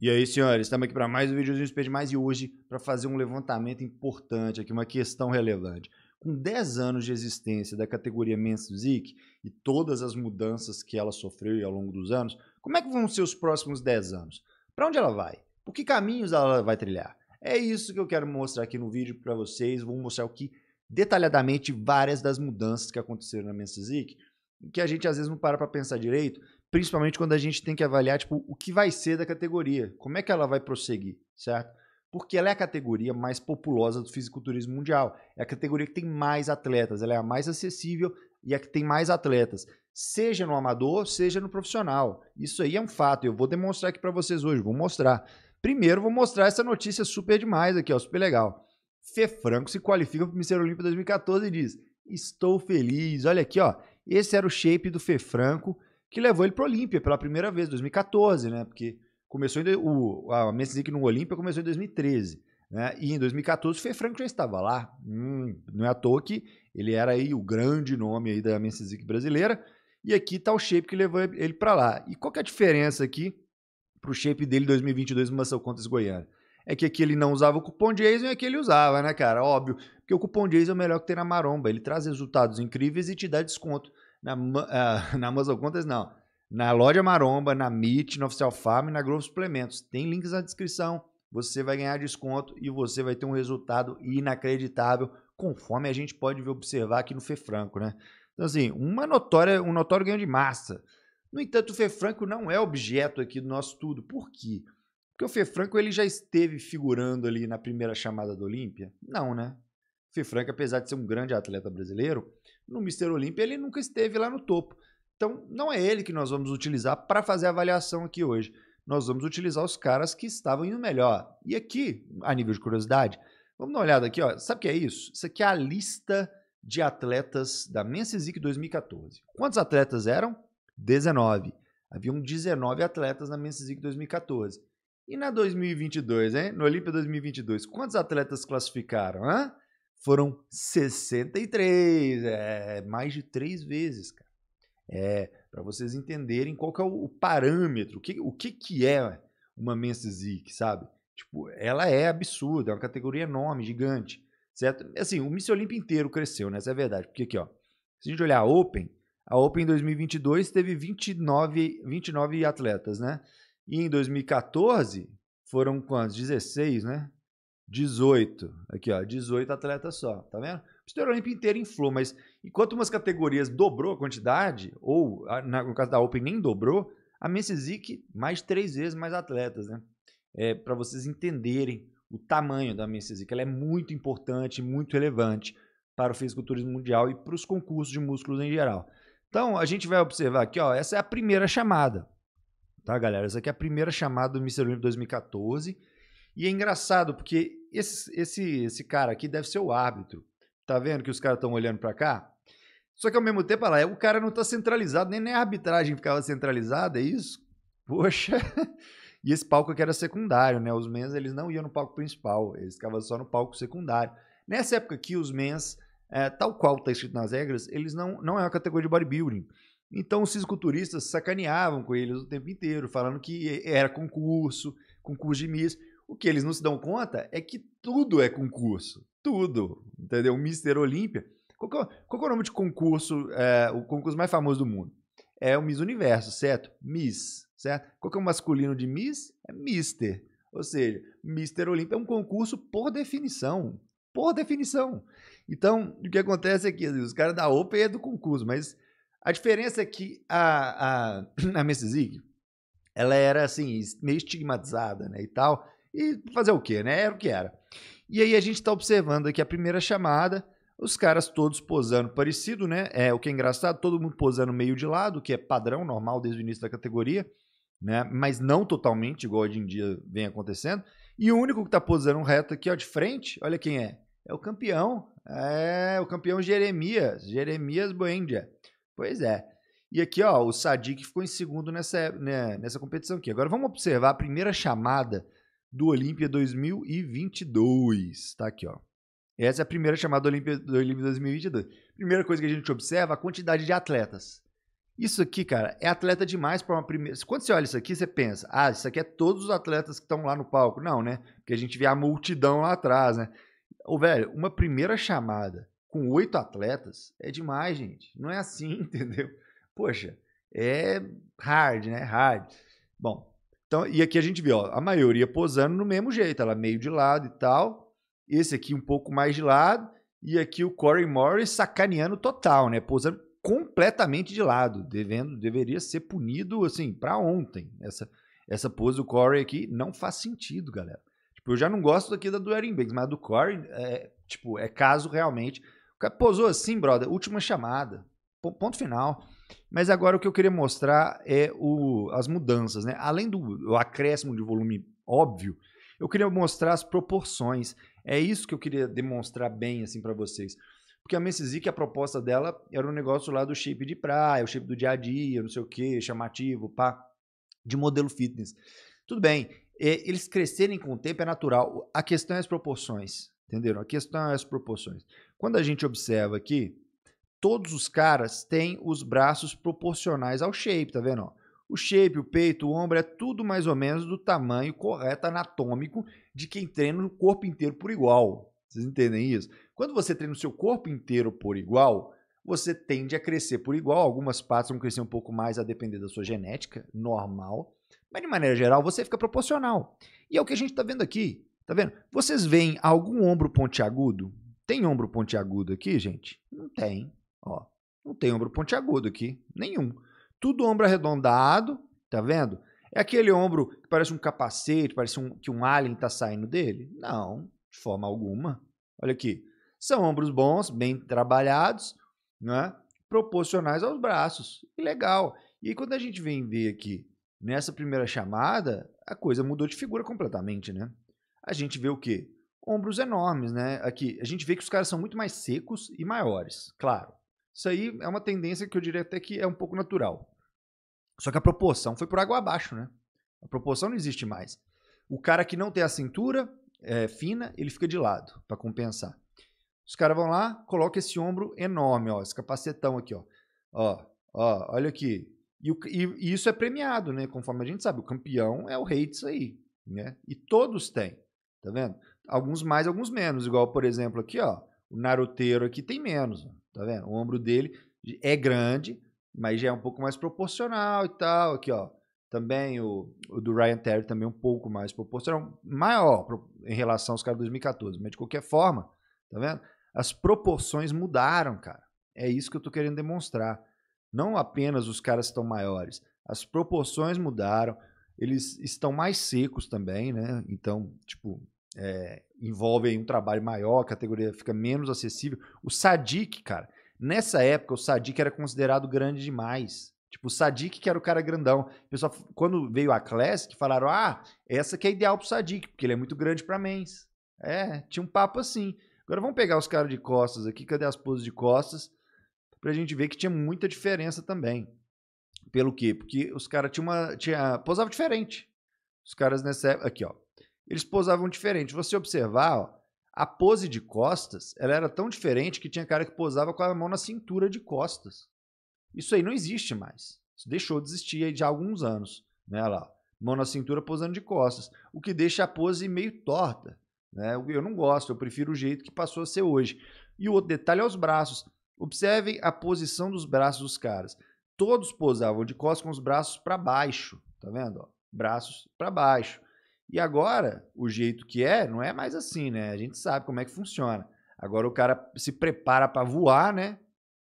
E aí, senhores, estamos aqui para mais um videozinho Super Mais e hoje para fazer um levantamento importante aqui, uma questão relevante. Com 10 anos de existência da categoria Men's Physique e todas as mudanças que ela sofreu ao longo dos anos, como é que vão ser os próximos 10 anos? Para onde ela vai? Por que caminhos ela vai trilhar? É isso que eu quero mostrar aqui no vídeo para vocês. Vou mostrar aqui detalhadamente várias das mudanças que aconteceram na Men's Physique, que a gente às vezes não para para pensar direito, principalmente quando a gente tem que avaliar tipo, o que vai ser da categoria, como é que ela vai prosseguir, certo? Porque ela é a categoria mais populosa do fisiculturismo mundial, é a categoria que tem mais atletas, ela é a mais acessível e é a que tem mais atletas, seja no amador, seja no profissional. Isso aí é um fato, eu vou demonstrar aqui para vocês hoje, vou mostrar. Primeiro, vou mostrar essa notícia super demais aqui, ó, super legal. Fê Franco se qualifica para o Mister Olímpico 2014 e diz: Estou feliz. Olha aqui, ó. Esse era o shape do Fê Franco que levou ele para Olímpia pela primeira vez, 2014, né? Porque começou em, o, a Messick no Olímpia começou em 2013. Né? E em 2014 o Franco que estava lá. Hum, não é à toa que ele era aí o grande nome aí da Messick brasileira. E aqui está o shape que levou ele para lá. E qual que é a diferença aqui para o shape dele 2022 no Muscle Contas Goiânia? É que aqui ele não usava o cupom Jason e aqui ele usava, né, cara? Óbvio, porque o cupom Jason é o melhor que tem na maromba. Ele traz resultados incríveis e te dá desconto na, uh, na Amazon Contas não. Na loja Maromba, na Meet, na Oficial Farm e na Globo Suplementos. Tem links na descrição. Você vai ganhar desconto e você vai ter um resultado inacreditável, conforme a gente pode observar aqui no Fê Franco, né? Então, assim, uma notória, um notório ganho de massa. No entanto, o Fê Franco não é objeto aqui do nosso estudo. Por quê? Porque o Fê Franco ele já esteve figurando ali na primeira chamada do Olímpia? Não, né? O Fê Franco, apesar de ser um grande atleta brasileiro, no Mr. Olympia, ele nunca esteve lá no topo. Então, não é ele que nós vamos utilizar para fazer a avaliação aqui hoje. Nós vamos utilizar os caras que estavam indo melhor. E aqui, a nível de curiosidade, vamos dar uma olhada aqui. Ó. Sabe o que é isso? Isso aqui é a lista de atletas da Mensizic 2014. Quantos atletas eram? 19. Haviam 19 atletas na Mensizic 2014. E na 2022, hein? No Olímpia 2022, quantos atletas classificaram? Hã? foram 63, é, mais de três vezes, cara. É, para vocês entenderem qual que é o, parâmetro, o que, o que que é uma Mensizik, sabe? Tipo, ela é absurda, é uma categoria enorme, gigante, certo? Assim, o Miss Olímpia inteiro cresceu, né? Essa é a verdade. Porque aqui, ó, se a gente olhar a Open, a Open em 2022 teve 29, 29 atletas, né? E em 2014 foram quantos? 16, né? 18. Aqui, ó, 18 atletas só, tá vendo? O Mr. Olympia inteiro inflou, mas enquanto umas categorias dobrou a quantidade, ou ah, no caso da Open nem dobrou, a Messizic mais de três vezes mais atletas, né? É, para vocês entenderem o tamanho da Messizic. Ela é muito importante, muito relevante para o fisiculturismo mundial e para os concursos de músculos em geral. Então, a gente vai observar aqui, ó, essa é a primeira chamada. Tá, galera? Essa aqui é a primeira chamada do Mr. Olympia 2014 e é engraçado, porque esse, esse, esse cara aqui deve ser o árbitro. Tá vendo que os caras estão olhando para cá? Só que ao mesmo tempo, lá, o cara não está centralizado, nem, nem a arbitragem ficava centralizada, é isso? Poxa! E esse palco aqui era secundário, né? Os mens eles não iam no palco principal, eles ficavam só no palco secundário. Nessa época aqui, os mens, é, tal qual está escrito nas regras, eles não, não é uma categoria de bodybuilding. Então os fisiculturistas sacaneavam com eles o tempo inteiro, falando que era concurso, concurso de Miss. O que eles não se dão conta é que tudo é concurso. Tudo. Entendeu? O Mister Olímpia. Qual, é qual, é o nome de concurso, é, o concurso mais famoso do mundo? É o Miss Universo, certo? Miss, certo? Qual é o masculino de Miss? É Mister. Ou seja, Mister Olímpia é um concurso por definição. Por definição. Então, o que acontece é que os caras da OPA é do concurso, mas a diferença é que a, a, a Zig, ela era assim, meio estigmatizada, né, e tal. E fazer o quê, né? Era o que era. E aí a gente está observando aqui a primeira chamada, os caras todos posando parecido, né? É o que é engraçado, todo mundo posando meio de lado, que é padrão normal desde o início da categoria, né? Mas não totalmente igual hoje em dia vem acontecendo. E o único que está posando reto aqui, ó, de frente, olha quem é. É o campeão. É o campeão Jeremias, Jeremias Boendia. Pois é. E aqui, ó, o Sadik ficou em segundo nessa, né, nessa competição aqui. Agora vamos observar a primeira chamada do Olímpia 2022. Tá aqui, ó. Essa é a primeira chamada do Olímpia, 2022. Primeira coisa que a gente observa a quantidade de atletas. Isso aqui, cara, é atleta demais para uma primeira. Quando você olha isso aqui, você pensa, ah, isso aqui é todos os atletas que estão lá no palco. Não, né? Porque a gente vê a multidão lá atrás, né? Ô, velho, uma primeira chamada com oito atletas é demais, gente. Não é assim, entendeu? Poxa, é hard, né? Hard. Bom, então, e aqui a gente vê, ó, a maioria posando no mesmo jeito, ela meio de lado e tal. Esse aqui um pouco mais de lado. E aqui o Corey Morris sacaneando total, né? Posando completamente de lado, devendo, deveria ser punido, assim, para ontem. Essa, essa pose do Corey aqui não faz sentido, galera. Tipo, eu já não gosto aqui da do Erin Banks, mas a do Corey, é, tipo, é caso realmente. O cara posou assim, brother, última chamada, ponto final. Mas agora o que eu queria mostrar é o, as mudanças, né? Além do acréscimo de volume óbvio, eu queria mostrar as proporções. É isso que eu queria demonstrar bem assim para vocês. Porque a Messizic, a proposta dela era um negócio lá do shape de praia, o shape do dia a dia, não sei o que, chamativo, pá, de modelo fitness. Tudo bem, é, eles crescerem com o tempo é natural. A questão é as proporções, entenderam? A questão é as proporções. Quando a gente observa aqui, todos os caras têm os braços proporcionais ao shape, tá vendo? O shape, o peito, o ombro é tudo mais ou menos do tamanho correto anatômico de quem treina o corpo inteiro por igual. Vocês entendem isso? Quando você treina o seu corpo inteiro por igual, você tende a crescer por igual. Algumas partes vão crescer um pouco mais a depender da sua genética, normal. Mas de maneira geral, você fica proporcional. E é o que a gente está vendo aqui. Tá vendo? Vocês veem algum ombro pontiagudo? Tem ombro pontiagudo aqui, gente? Não tem. Ó, não tem ombro pontiagudo aqui, nenhum. Tudo ombro arredondado, tá vendo? É aquele ombro que parece um capacete, parece um, que um alien está saindo dele? Não, de forma alguma. Olha aqui. São ombros bons, bem trabalhados, né? proporcionais aos braços. Legal. E aí, quando a gente vem ver aqui nessa primeira chamada, a coisa mudou de figura completamente, né? A gente vê o quê? Ombros enormes, né? Aqui, a gente vê que os caras são muito mais secos e maiores, claro. Isso aí é uma tendência que eu diria até que é um pouco natural. Só que a proporção foi por água abaixo, né? A proporção não existe mais. O cara que não tem a cintura é, fina, ele fica de lado para compensar. Os caras vão lá, colocam esse ombro enorme, ó, esse capacetão aqui, ó. Ó, ó, olha aqui. E, o, e, e isso é premiado, né? Conforme a gente sabe, o campeão é o rei disso aí, né? E todos têm, tá vendo? Alguns mais, alguns menos. Igual, por exemplo, aqui, ó, o naruteiro aqui tem menos. Ó. Tá vendo? O ombro dele é grande, mas já é um pouco mais proporcional e tal. Aqui, ó. Também o, o do Ryan Terry também é um pouco mais proporcional, maior em relação aos caras de 2014. Mas de qualquer forma, tá vendo? As proporções mudaram, cara. É isso que eu tô querendo demonstrar. Não apenas os caras estão maiores, as proporções mudaram, eles estão mais secos também, né? Então, tipo, é, envolve um trabalho maior, a categoria fica menos acessível. O Sadik, cara, nessa época o Sadik era considerado grande demais. Tipo, o Sadik que era o cara grandão. Pessoal, quando veio a Classic, falaram: ah, essa que é ideal pro Sadik, porque ele é muito grande pra mens. É, tinha um papo assim. Agora vamos pegar os caras de costas aqui, cadê as poses de costas? Pra gente ver que tinha muita diferença também. Pelo quê? Porque os caras tinham uma. Tinha, posava diferente. Os caras nessa época. Aqui, ó eles posavam diferente. Você observar, ó, a pose de costas, ela era tão diferente que tinha cara que posava com a mão na cintura de costas. Isso aí não existe mais. Isso deixou de existir aí de alguns anos, né, lá. Mão na cintura posando de costas, o que deixa a pose meio torta, né? Eu não gosto, eu prefiro o jeito que passou a ser hoje. E o outro detalhe é os braços. Observem a posição dos braços dos caras. Todos posavam de costas com os braços para baixo, tá vendo? Ó? braços para baixo. E agora, o jeito que é, não é mais assim, né? A gente sabe como é que funciona. Agora o cara se prepara para voar, né?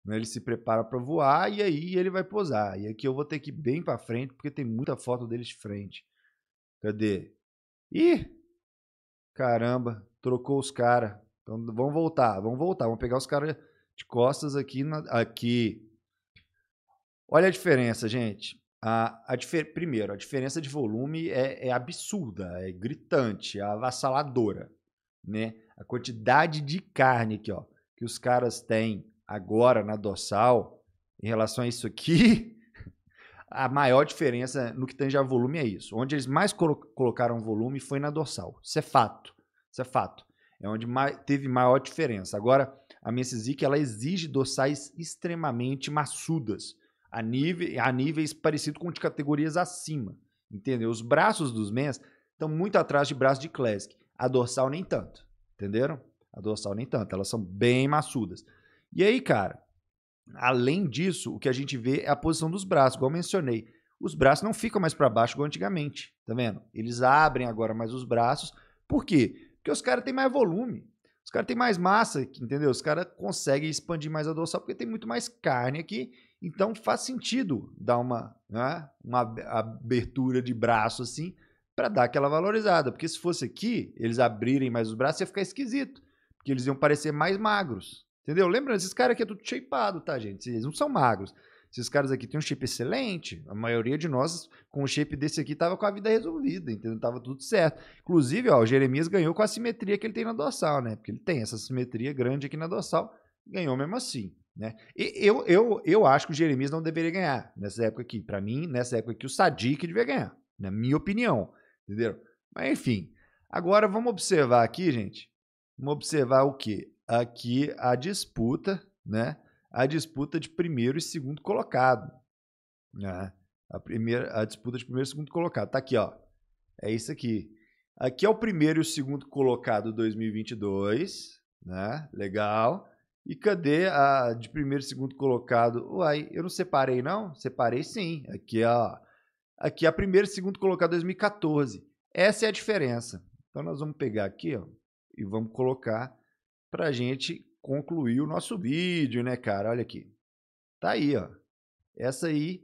né? Ele se prepara para voar e aí ele vai posar. E aqui eu vou ter que ir bem para frente porque tem muita foto dele de frente. Cadê? Ih! Caramba, trocou os caras. Então vamos voltar, vamos voltar. Vamos pegar os caras de costas aqui. Na, aqui. Olha a diferença, gente. A, a difer... Primeiro, a diferença de volume é, é absurda, é gritante, é avassaladora. Né? A quantidade de carne aqui, ó, que os caras têm agora na dorsal, em relação a isso aqui, a maior diferença no que tange a volume é isso. Onde eles mais colo colocaram volume foi na dorsal. Isso é fato. Isso é fato. É onde teve maior diferença. Agora, a Messizic, ela exige dorsais extremamente maçudas a, nível, a níveis parecidos com de categorias acima. Entendeu? Os braços dos mens estão muito atrás de braço de Classic. A dorsal nem tanto. Entenderam? A dorsal nem tanto. Elas são bem maçudas. E aí, cara, além disso, o que a gente vê é a posição dos braços, igual eu mencionei. Os braços não ficam mais para baixo igual antigamente, tá vendo? Eles abrem agora mais os braços. Por quê? Porque os caras têm mais volume. Os caras têm mais massa, entendeu? Os caras conseguem expandir mais a dorsal porque tem muito mais carne aqui então faz sentido dar uma, né, uma abertura de braço assim para dar aquela valorizada. Porque se fosse aqui, eles abrirem mais os braços, ia ficar esquisito. Porque eles iam parecer mais magros. Entendeu? lembra esses caras aqui é tudo shapeado, tá, gente? Eles não são magros. Esses caras aqui têm um shape excelente. A maioria de nós, com o shape desse aqui, tava com a vida resolvida, entendeu? Tava tudo certo. Inclusive, ó, o Jeremias ganhou com a simetria que ele tem na dorsal, né? Porque ele tem essa simetria grande aqui na dorsal. Ganhou mesmo assim. Né? E eu, eu, eu acho que o Jeremias não deveria ganhar nessa época aqui. Para mim, nessa época aqui, o Sadiq deveria ganhar, na minha opinião. Entendeu? Mas enfim. Agora vamos observar aqui, gente. Vamos observar o quê? Aqui a disputa, né? A disputa de primeiro e segundo colocado. Né? A, primeira, a disputa de primeiro e segundo colocado. Tá aqui, ó. É isso aqui. Aqui é o primeiro e o segundo colocado 2022, né? Legal. E cadê a de primeiro e segundo colocado? Uai, eu não separei, não? Separei sim. Aqui, ó. Aqui a primeiro e segundo colocado 2014. Essa é a diferença. Então nós vamos pegar aqui, ó, e vamos colocar a gente concluir o nosso vídeo, né, cara? Olha aqui. Tá aí, ó. Essa aí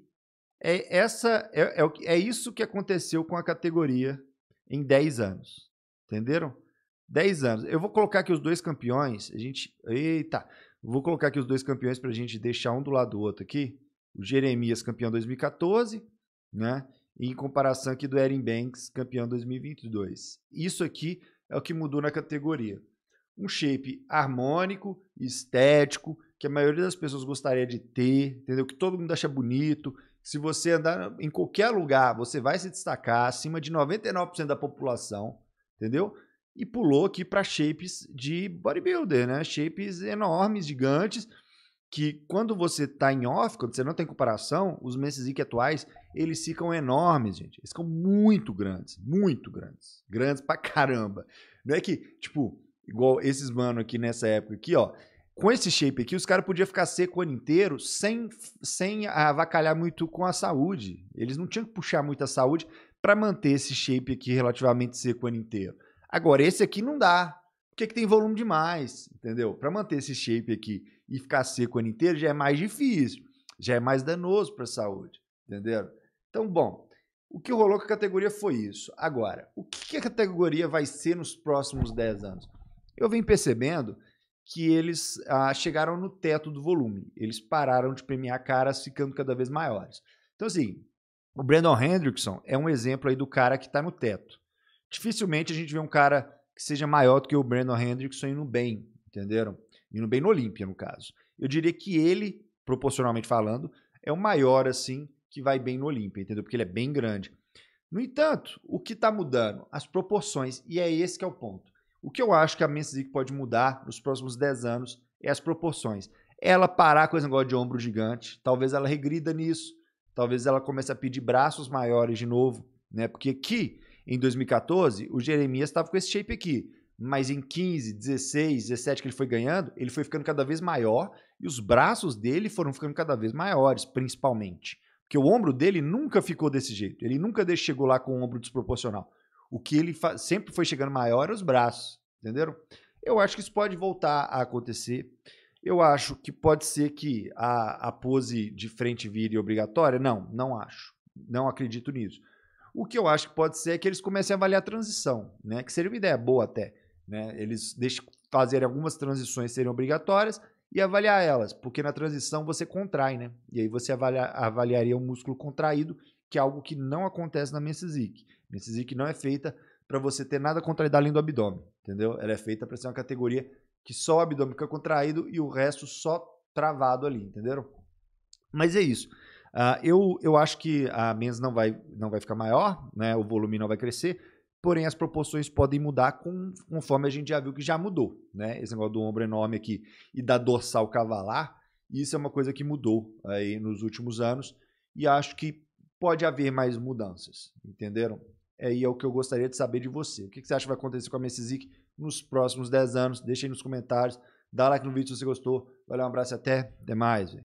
é essa é, é, é isso que aconteceu com a categoria em 10 anos. Entenderam? 10 anos. Eu vou colocar aqui os dois campeões. A gente. Eita! Vou colocar aqui os dois campeões para a gente deixar um do lado do outro aqui. O Jeremias, campeão 2014, né? em comparação aqui do Erin Banks, campeão 2022. Isso aqui é o que mudou na categoria. Um shape harmônico, estético, que a maioria das pessoas gostaria de ter, entendeu? Que todo mundo acha bonito. Se você andar em qualquer lugar, você vai se destacar acima de 99% da população, entendeu? e pulou aqui para shapes de bodybuilder, né? Shapes enormes, gigantes, que quando você está em off, quando você não tem comparação, os Messizic atuais, eles ficam enormes, gente. Eles ficam muito grandes, muito grandes. Grandes pra caramba. Não é que, tipo, igual esses mano aqui nessa época aqui, ó, com esse shape aqui, os caras podiam ficar seco o ano inteiro sem, sem avacalhar muito com a saúde. Eles não tinham que puxar muito a saúde para manter esse shape aqui relativamente seco o ano inteiro. Agora, esse aqui não dá, porque tem volume demais, entendeu? Para manter esse shape aqui e ficar seco o ano inteiro já é mais difícil, já é mais danoso para a saúde, entenderam? Então, bom, o que rolou com a categoria foi isso. Agora, o que a categoria vai ser nos próximos 10 anos? Eu venho percebendo que eles ah, chegaram no teto do volume, eles pararam de premiar caras ficando cada vez maiores. Então, assim, o Brandon Hendrickson é um exemplo aí do cara que está no teto dificilmente a gente vê um cara que seja maior do que o Brandon Hendrickson indo bem, entenderam? Indo bem no Olímpia, no caso. Eu diria que ele, proporcionalmente falando, é o maior, assim, que vai bem no Olímpia, entendeu? Porque ele é bem grande. No entanto, o que está mudando? As proporções, e é esse que é o ponto. O que eu acho que a Mensa League pode mudar nos próximos 10 anos é as proporções. Ela parar com esse negócio de ombro gigante, talvez ela regrida nisso, talvez ela comece a pedir braços maiores de novo, né? Porque aqui em 2014, o Jeremias estava com esse shape aqui. Mas em 15, 16, 17 que ele foi ganhando, ele foi ficando cada vez maior e os braços dele foram ficando cada vez maiores, principalmente. Porque o ombro dele nunca ficou desse jeito. Ele nunca chegou lá com o ombro desproporcional. O que ele sempre foi chegando maior eram é os braços, entenderam? Eu acho que isso pode voltar a acontecer. Eu acho que pode ser que a, a pose de frente vire obrigatória. Não, não acho. Não acredito nisso. O que eu acho que pode ser é que eles comecem a avaliar a transição, né? Que seria uma ideia boa até. Né? Eles deixam fazer algumas transições serem obrigatórias e avaliar elas, porque na transição você contrai, né? E aí você avalia, avaliaria o músculo contraído, que é algo que não acontece na Mensisic. Mensisic não é feita para você ter nada contraído além do abdômen, entendeu? Ela é feita para ser uma categoria que só o abdômen fica contraído e o resto só travado ali, entenderam? Mas é isso. Uh, eu, eu acho que a mesa não vai, não vai ficar maior, né? o volume não vai crescer, porém as proporções podem mudar com, conforme a gente já viu que já mudou. Né? Esse negócio do ombro enorme aqui e da dorsal cavalar, isso é uma coisa que mudou aí nos últimos anos e acho que pode haver mais mudanças, entenderam? É, e é o que eu gostaria de saber de você. O que, que você acha que vai acontecer com a Messizic nos próximos 10 anos? Deixa aí nos comentários, dá like no vídeo se você gostou. Valeu, um abraço e até, até mais. Véio.